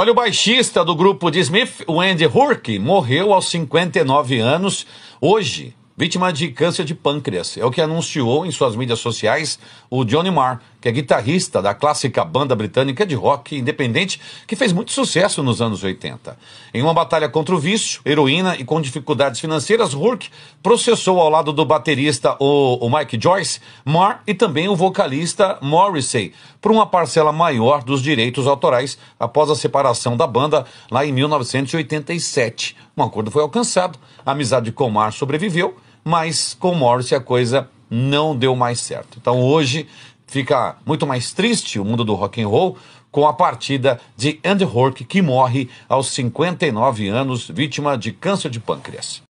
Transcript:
Olha, o baixista do grupo de Smith, o Andy morreu aos 59 anos hoje, vítima de câncer de pâncreas. É o que anunciou em suas mídias sociais o Johnny Marr, que é guitarrista da clássica banda britânica de rock independente que fez muito sucesso nos anos 80. Em uma batalha contra o vício, heroína e com dificuldades financeiras, Rourke processou ao lado do baterista o, o Mike Joyce, Mar e também o vocalista Morrissey por uma parcela maior dos direitos autorais após a separação da banda lá em 1987. Um acordo foi alcançado, a amizade com Mar sobreviveu, mas com Morrissey a coisa não deu mais certo. Então hoje fica muito mais triste o mundo do rock and roll com a partida de Andy Rourke, que morre aos 59 anos, vítima de câncer de pâncreas.